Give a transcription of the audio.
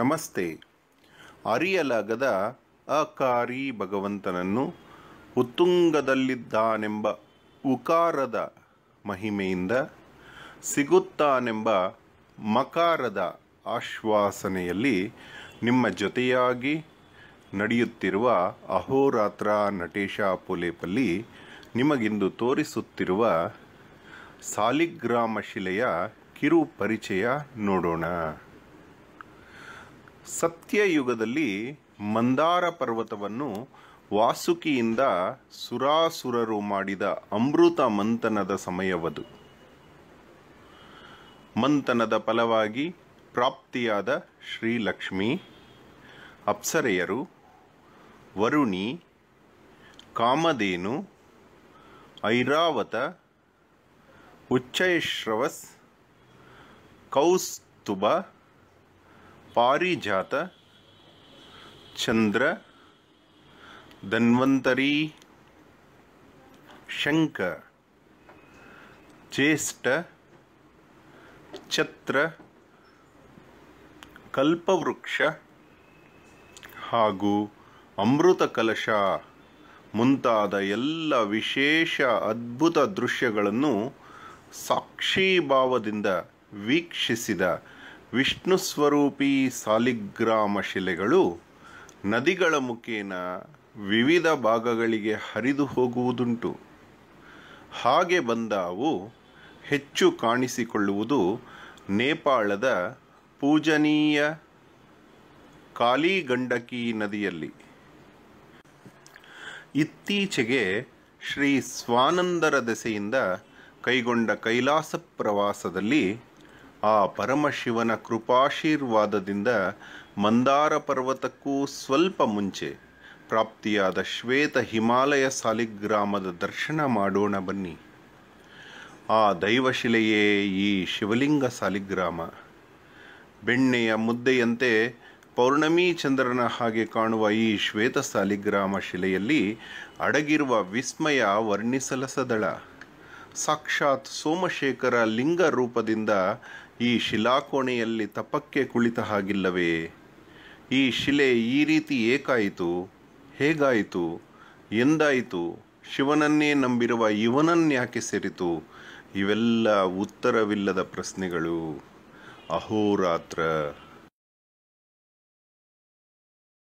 ನಮಸ್ತೆ ಅರಿಯಲಾಗದ ಅಕಾರಿ ಭಗವಂತನನ್ನು ಉತ್ತುಂಗದಲ್ಲಿದ್ದಾನೆಂಬ ಉಕಾರದ ಮಹಿಮೆಯಿಂದ ಸಿಗುತ್ತಾನೆಂಬ ಮಕಾರದ ಆಶ್ವಾಸನೆಯಲ್ಲಿ ನಿಮ್ಮ ಜೊತೆಯಾಗಿ ನಡೆಯುತ್ತಿರುವ ಅಹೋರಾತ್ರ ನಟೇಶ ಪೋಲೇಪಲ್ಲಿ ನಿಮಗಿಂದು ತೋರಿಸುತ್ತಿರುವ ಸಾಲಿಗ್ರಾಮ ಶಿಲೆಯ ಕಿರು ಪರಿಚಯ ನೋಡೋಣ ಸತ್ಯಯುಗದಲ್ಲಿ ಮಂದಾರ ಪರ್ವತವನ್ನು ವಾಸುಕಿಯಿಂದ ಸುರಾಸುರರು ಮಾಡಿದ ಅಮೃತ ಮಂಥನದ ಸಮಯವದು ಮಂಥನದ ಫಲವಾಗಿ ಪ್ರಾಪ್ತಿಯಾದ ಶ್ರೀಲಕ್ಷ್ಮಿ ಅಪ್ಸರೆಯರು ವರುಣಿ ಕಾಮಧೇನು ಐರಾವತ ಉಚ್ಚೈಶ್ರವಸ್ ಕೌಸ್ತುಭ ಪಾರಿಜಾತ ಚಂದ್ರ ಧನ್ವಂತರಿ ಶಂಕ ಚೇಷ್ಟ ಛತ್ರ ಕಲ್ಪವೃಕ್ಷ ಹಾಗೂ ಅಮೃತ ಕಲಶ ಮುಂತಾದ ಎಲ್ಲ ವಿಶೇಷ ಅದ್ಭುತ ದೃಶ್ಯಗಳನ್ನು ಸಾಕ್ಷಿಭಾವದಿಂದ ವೀಕ್ಷಿಸಿದ ವಿಷ್ಣು ಸ್ವರೂಪಿ ಸಾಲಿಗ್ರಾಮ ಶಿಲೆಗಳು ನದಿಗಳ ಮುಖೇನ ವಿವಿಧ ಭಾಗಗಳಿಗೆ ಹರಿದು ಹೋಗುವುದುಂಟು ಹಾಗೆ ಬಂದ ಅವು ಹೆಚ್ಚು ಕಾಣಿಸಿಕೊಳ್ಳುವುದು ನೇಪಾಳದ ಪೂಜನೀಯ ಕಾಲಿಗಂಡಕಿ ನದಿಯಲ್ಲಿ ಇತ್ತೀಚೆಗೆ ಶ್ರೀ ಸ್ವಾನಂದರ ದೆಸೆಯಿಂದ ಕೈಗೊಂಡ ಕೈಲಾಸ ಪ್ರವಾಸದಲ್ಲಿ ಆ ಪರಮಶಿವನ ಕೃಪಾಶೀರ್ವಾದದಿಂದ ಮಂದಾರ ಪರ್ವತಕ್ಕೂ ಸ್ವಲ್ಪ ಮುಂಚೆ ಪ್ರಾಪ್ತಿಯಾದ ಶ್ವೇತ ಹಿಮಾಲಯ ಸಾಲಿಗ್ರಾಮದ ದರ್ಶನ ಮಾಡೋಣ ಬನ್ನಿ ಆ ದೈವಶಿಲೆಯೇ ಈ ಶಿವಲಿಂಗ ಸಾಲಿಗ್ರಾಮ ಬೆಣ್ಣೆಯ ಮುದ್ದೆಯಂತೆ ಪೌರ್ಣಮಿ ಚಂದ್ರನ ಹಾಗೆ ಕಾಣುವ ಈ ಶ್ವೇತ ಸಾಲಿಗ್ರಾಮ ಶಿಲೆಯಲ್ಲಿ ಅಡಗಿರುವ ವಿಸ್ಮಯ ವರ್ಣಿಸಲಸದಳ ಸಾಕ್ಷಾತ್ ಸೋಮಶೇಖರ ಲಿಂಗ ರೂಪದಿಂದ ಈ ಶಿಲಾಕೋಣೆಯಲ್ಲಿ ತಪಕ್ಕೆ ಕುಳಿತ ಹಾಗಿಲ್ಲವೇ ಈ ಶಿಲೆ ಈ ರೀತಿ ಏಕಾಯಿತು ಹೇಗಾಯಿತು ಎಂದಾಯಿತು ಶಿವನನ್ನೇ ನಂಬಿರುವ ಇವನನ್ಯಾಕೆ ಸೇರಿತು ಇವೆಲ್ಲ ಉತ್ತರವಿಲ್ಲದ ಪ್ರಶ್ನೆಗಳು ಅಹೋರಾತ್ರ